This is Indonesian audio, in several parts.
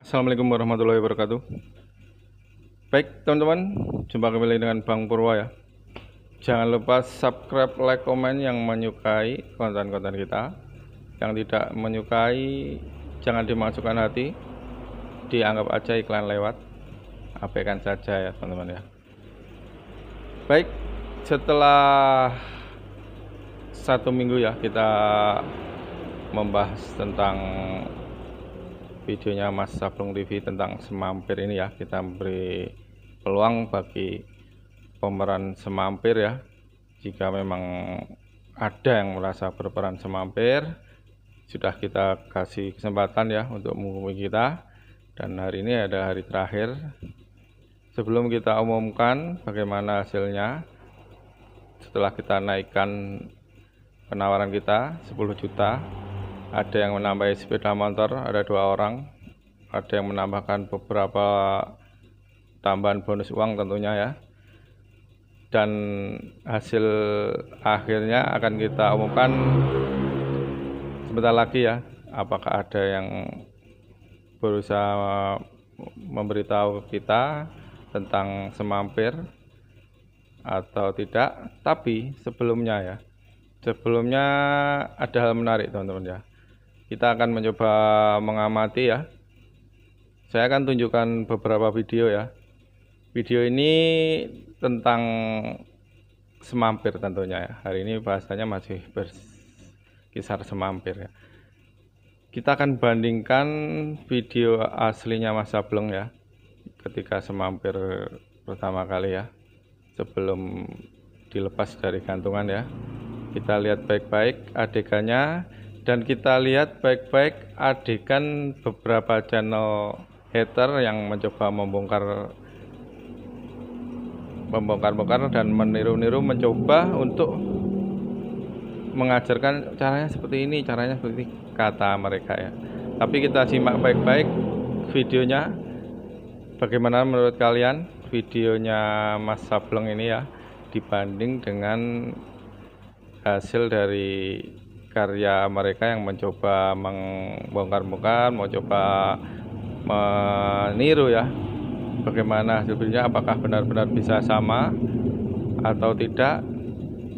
Assalamualaikum warahmatullahi wabarakatuh Baik teman-teman, jumpa kembali dengan Bang Purwa ya Jangan lupa subscribe, like, komen yang menyukai konten-konten kita Yang tidak menyukai, jangan dimasukkan hati Dianggap aja iklan lewat Abaikan saja ya teman-teman ya Baik, setelah satu minggu ya kita membahas tentang videonya Mas Sablung TV tentang semampir ini ya kita beri peluang bagi pemeran semampir ya jika memang ada yang merasa berperan semampir sudah kita kasih kesempatan ya untuk menghubungi kita dan hari ini ada hari terakhir sebelum kita umumkan bagaimana hasilnya setelah kita naikkan penawaran kita 10 juta ada yang menambah sepeda motor ada dua orang ada yang menambahkan beberapa tambahan bonus uang tentunya ya dan hasil akhirnya akan kita umumkan sebentar lagi ya apakah ada yang berusaha memberitahu kita tentang semampir atau tidak tapi sebelumnya ya sebelumnya ada hal menarik teman-teman ya kita akan mencoba mengamati ya. Saya akan tunjukkan beberapa video ya. Video ini tentang semampir tentunya ya. Hari ini bahasanya masih berkisar semampir ya. Kita akan bandingkan video aslinya Mas Sableng ya. Ketika semampir pertama kali ya. Sebelum dilepas dari gantungan ya. Kita lihat baik-baik adegannya dan kita lihat baik-baik adegan beberapa channel hater yang mencoba membongkar membongkar-bongkar dan meniru-niru mencoba untuk mengajarkan caranya seperti ini, caranya seperti ini, kata mereka ya. Tapi kita simak baik-baik videonya. Bagaimana menurut kalian videonya Mas Sableng ini ya dibanding dengan hasil dari karya mereka yang mencoba membongkar-bongkar, mau coba meniru ya bagaimana hasilnya apakah benar-benar bisa sama atau tidak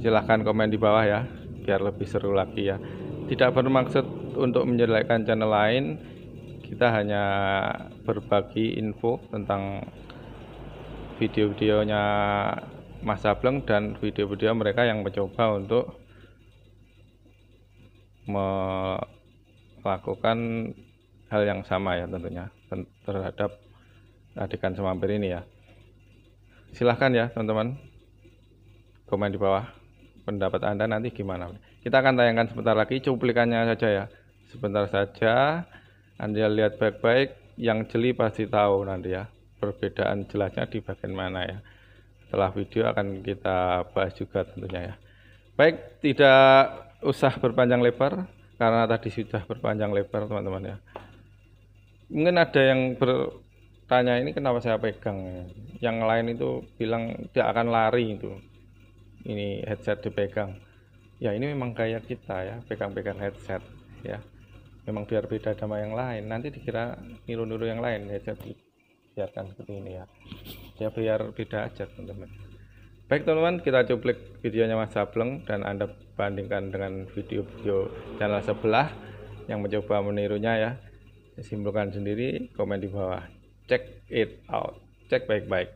silahkan komen di bawah ya biar lebih seru lagi ya tidak bermaksud untuk menjelekkan channel lain kita hanya berbagi info tentang video-videonya Mas Sableng dan video-video mereka yang mencoba untuk melakukan hal yang sama ya tentunya terhadap adegan semampir ini ya silahkan ya teman-teman komen di bawah pendapat anda nanti gimana kita akan tayangkan sebentar lagi cuplikannya saja ya sebentar saja anda lihat baik-baik yang jeli pasti tahu nanti ya perbedaan jelasnya di bagian mana ya setelah video akan kita bahas juga tentunya ya baik tidak usah berpanjang lebar karena tadi sudah berpanjang lebar teman-teman ya mungkin ada yang bertanya ini kenapa saya pegang yang lain itu bilang tidak akan lari itu ini headset dipegang ya ini memang gaya kita ya pegang-pegang headset ya memang biar beda sama yang lain nanti dikira niru-niru yang lain headset biarkan seperti ini ya ya biar beda aja teman-teman Baik teman-teman, kita cuplik videonya Mas Jableng dan Anda bandingkan dengan video-video channel sebelah yang mencoba menirunya ya. Simpulkan sendiri, komen di bawah. Check it out. check baik-baik.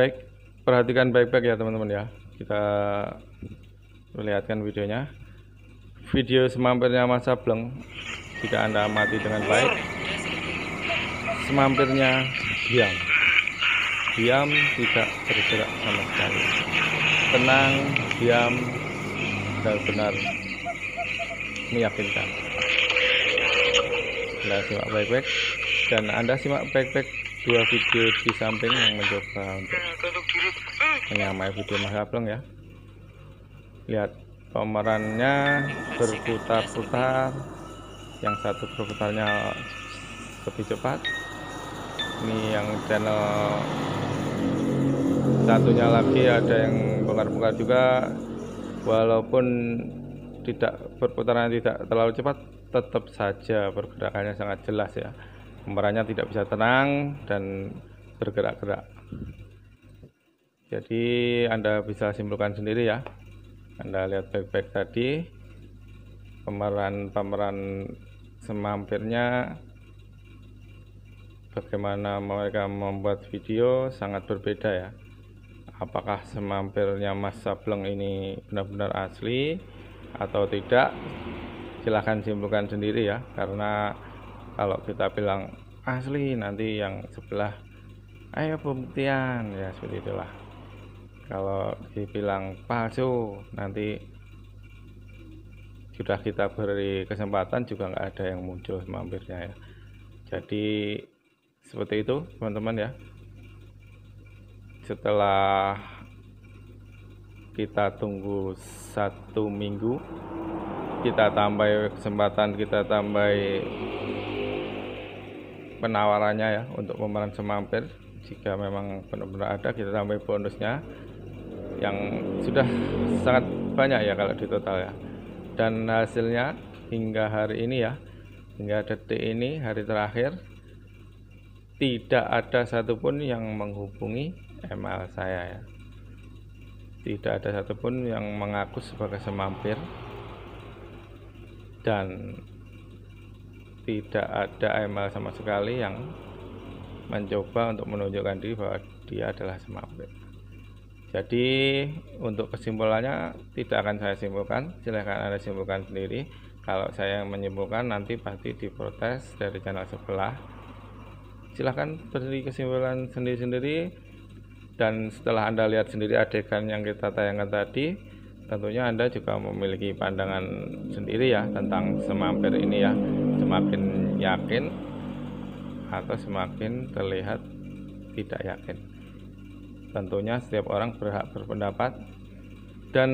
baik perhatikan baik-baik ya teman-teman ya kita perlihatkan videonya video semampirnya Mas Sableng jika Anda amati dengan baik semampirnya diam diam tidak bergerak sama sekali tenang diam dan benar meyakinkan Anda simak baik-baik dan Anda simak baik-baik dua video di samping yang mencoba untuk nah, menyamai video Mas ya lihat pemerannya berputar-putar yang satu berputarnya lebih cepat ini yang channel satunya lagi ada yang bongkar-bongkar juga walaupun tidak perputaran tidak terlalu cepat tetap saja pergerakannya sangat jelas ya Kembarannya tidak bisa tenang dan bergerak-gerak. Jadi Anda bisa simpulkan sendiri ya. Anda lihat baik-baik tadi pemeran-pemeran semampirnya bagaimana mereka membuat video sangat berbeda ya. Apakah semampirnya Mas Sableng ini benar-benar asli atau tidak? Silahkan simpulkan sendiri ya karena kalau kita bilang asli nanti yang sebelah ayo pembuktian ya seperti itulah kalau dibilang palsu nanti sudah kita beri kesempatan juga nggak ada yang muncul mampirnya ya jadi seperti itu teman-teman ya setelah kita tunggu satu minggu kita tambah kesempatan kita tambah penawarannya ya untuk pemeran semampir jika memang benar-benar ada kita tambah bonusnya yang sudah sangat banyak ya kalau di total ya dan hasilnya hingga hari ini ya hingga detik ini hari terakhir tidak ada satupun yang menghubungi ml saya ya tidak ada satupun yang mengaku sebagai semampir dan tidak ada ML sama sekali yang mencoba untuk menunjukkan diri bahwa dia adalah semaprit. Jadi untuk kesimpulannya tidak akan saya simpulkan, silahkan Anda simpulkan sendiri. Kalau saya menyimpulkan nanti pasti diprotes dari channel sebelah. Silahkan beri kesimpulan sendiri-sendiri dan setelah Anda lihat sendiri adegan yang kita tayangkan tadi, tentunya Anda juga memiliki pandangan sendiri ya tentang semampir ini ya semakin yakin atau semakin terlihat tidak yakin. Tentunya setiap orang berhak berpendapat dan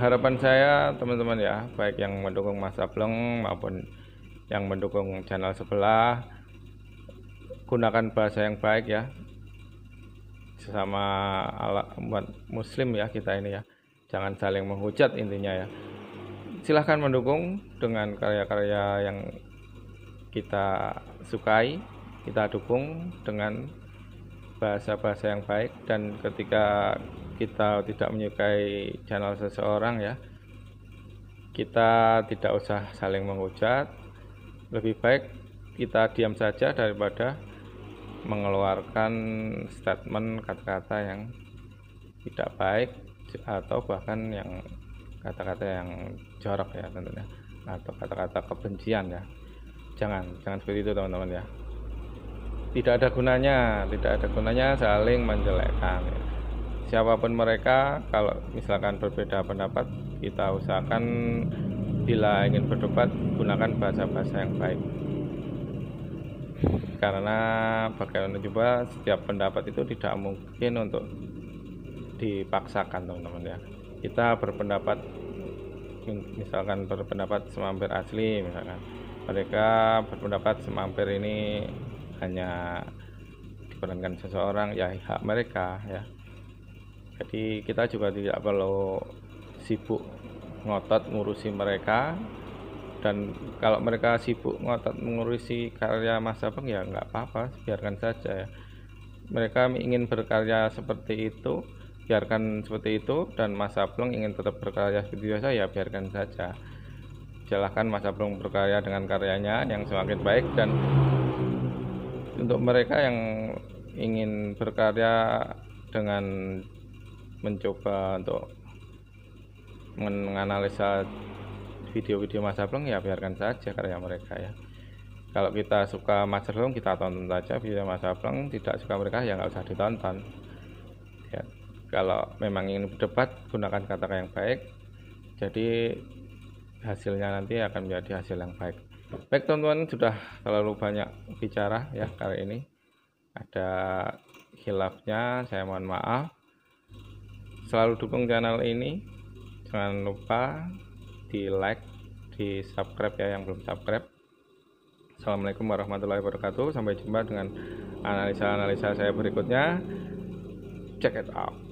harapan saya teman-teman ya, baik yang mendukung Mas Ableng maupun yang mendukung channel sebelah gunakan bahasa yang baik ya sesama ala umat muslim ya kita ini ya jangan saling menghujat intinya ya silahkan mendukung dengan karya-karya yang kita sukai kita dukung dengan bahasa-bahasa yang baik dan ketika kita tidak menyukai channel seseorang ya kita tidak usah saling menghujat lebih baik kita diam saja daripada mengeluarkan statement kata-kata yang tidak baik atau bahkan yang kata-kata yang jorok ya tentunya atau kata-kata kebencian ya jangan jangan seperti itu teman-teman ya tidak ada gunanya tidak ada gunanya saling menjelekkan ya. siapapun mereka kalau misalkan berbeda pendapat kita usahakan bila ingin berdebat gunakan bahasa-bahasa yang baik karena bagaimana juga setiap pendapat itu tidak mungkin untuk dipaksakan teman-teman ya kita berpendapat misalkan berpendapat semampir asli misalkan mereka berpendapat semampir ini hanya diperankan seseorang ya hak mereka ya jadi kita juga tidak perlu sibuk ngotot ngurusi mereka dan kalau mereka sibuk ngotot mengurusi karya Mas Abang ya nggak apa-apa biarkan saja ya mereka ingin berkarya seperti itu biarkan seperti itu dan Mas Sableng ingin tetap berkarya seperti biasa ya biarkan saja silahkan Mas Sableng berkarya dengan karyanya yang semakin baik dan untuk mereka yang ingin berkarya dengan mencoba untuk menganalisa video-video Mas Sableng ya biarkan saja karya mereka ya kalau kita suka Mas Sableng kita tonton saja video Mas Sableng tidak suka mereka ya nggak usah ditonton kalau memang ingin berdebat gunakan kata yang baik jadi hasilnya nanti akan menjadi hasil yang baik baik teman-teman sudah terlalu banyak bicara ya kali ini ada hilafnya saya mohon maaf selalu dukung channel ini jangan lupa di like di subscribe ya yang belum subscribe Assalamualaikum warahmatullahi wabarakatuh sampai jumpa dengan analisa-analisa saya berikutnya check it out